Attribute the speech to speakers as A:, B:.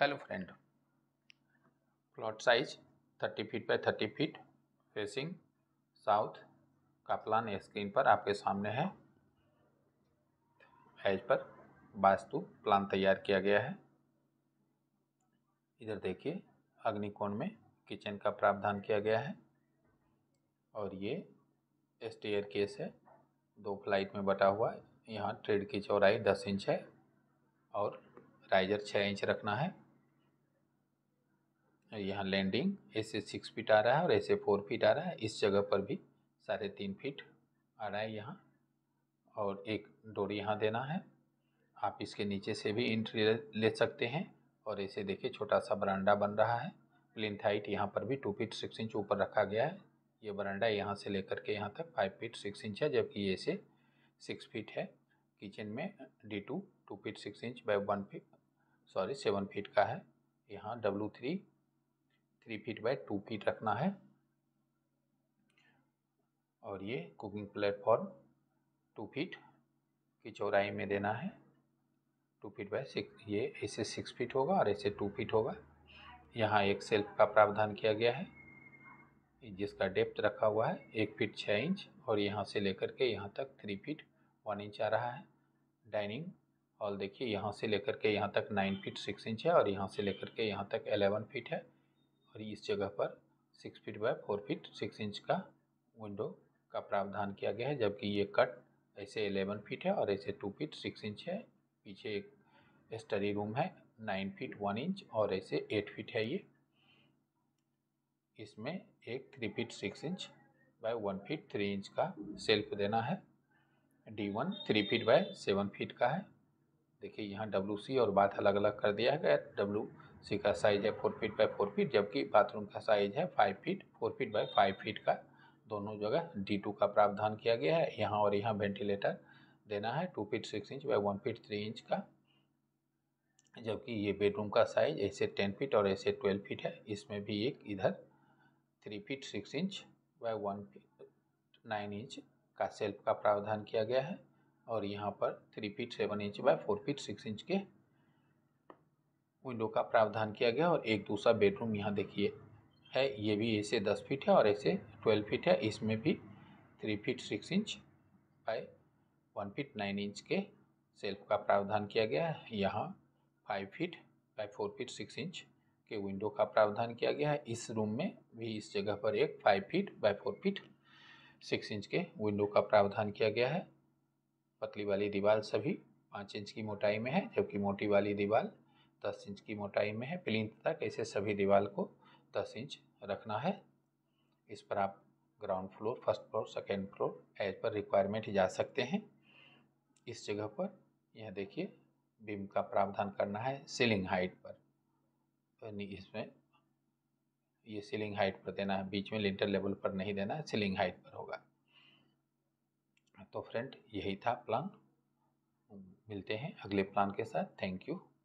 A: hello friend plot size 30 feet by 30 feet facing south का plan screen पर आपके सामने है एज पर वास्तु प्लान तैयार किया गया है इधर देखिए अग्निकोण में किचन का प्रावधान किया गया है और ये स्टेयर केस है दो फ्लाइट में बटा हुआ है यहाँ ट्रेड की चौड़ाई दस इंच है और राइजर छः इंच रखना है यहाँ लैंडिंग ऐसे सिक्स फीट आ रहा है और ऐसे फोर फीट आ रहा है इस जगह पर भी साढ़े तीन फीट आ रहा है यहाँ और एक डोरी यहाँ देना है आप इसके नीचे से भी इंट्री ले सकते हैं और ऐसे देखिए छोटा सा बरांडा बन रहा है प्लिन हाइट यहाँ पर भी टू फीट सिक्स इंच ऊपर रखा गया है ये बरांडा यहाँ से लेकर के यहाँ तक फाइव फीट सिक्स इंच है जबकि ये से सिक्स फीट है किचन में D two two feet six inch by one feet sorry seven feet का है यहाँ W three three feet by two feet रखना है और ये कुकिंग प्लेटफॉर्म टू फीट की चौड़ाई में देना है टू फीट बाय सिक्स ये ऐसे सिक्स फीट होगा और ऐसे टू फीट होगा यहाँ एक सेल्फ का प्रावधान किया गया है जिसका डेप्थ रखा हुआ है एक फीट छः इंच और यहाँ से लेकर के यहाँ तक थ्री फीट वन इंच आ रहा है डाइनिंग हॉल देखिए यहाँ से लेकर के यहाँ तक नाइन फीट सिक्स इंच है और यहाँ से लेकर के यहाँ तक एलेवन फीट है और इस जगह पर six feet by four feet six inch का विंडो का प्रावधान किया गया है जबकि ये कट ऐसे एलेवन फीट है और ऐसे टू फीट सिक्स इंच है पीछे एक स्टडी रूम है नाइन फीट वन इंच और ऐसे एट फीट है ये इसमें एक three feet six inch by one feet three inch का सेल्फ देना है D one three feet by seven feet का है देखिए यहाँ डब्ल्यू सी और बात अलग अलग कर दिया है डब्ल्यू उसी का साइज़ है four feet by four feet जबकि बाथरूम का साइज़ है five feet four feet by five feet का दोनों जगह डी टू का प्रावधान किया गया है यहाँ और यहाँ वेंटिलेटर देना है two feet six inch by one feet three inch का जबकि ये बेडरूम का साइज ऐसे टेन फीट और ऐसे ट्वेल्व फीट है इसमें भी एक इधर three feet six inch by one feet nine inch का सेल्फ का प्रावधान किया गया है और यहाँ पर three feet seven inch by four feet six inch के विंडो का प्रावधान किया गया और एक दूसरा बेडरूम यहाँ देखिए है ये भी ऐसे दस फीट है और ऐसे ट्वेल्व फीट है इसमें भी three feet six inch by one feet nine inch के सेल्फ का प्रावधान किया गया है यहाँ five feet by four feet six inch के विंडो का प्रावधान किया गया है इस रूम में भी इस जगह पर एक five feet by four feet six inch के विंडो का प्रावधान किया गया है पतली वाली दीवार सभी पाँच इंच की मोटाई में है जबकि मोटी वाली दीवार दस इंच की मोटाई में है प्लिन तक ऐसे सभी दीवार को दस इंच रखना है इस पर आप ground floor first floor second floor as पर रिक्वायरमेंट जा सकते हैं इस जगह पर यह देखिए बीम का प्रावधान करना है सीलिंग हाइट पर तो इसमें ये सीलिंग हाइट पर देना है बीच में लिंटर लेवल पर नहीं देना है सीलिंग हाइट पर होगा तो फ्रेंड यही था प्लान मिलते हैं अगले प्लान के साथ थैंक यू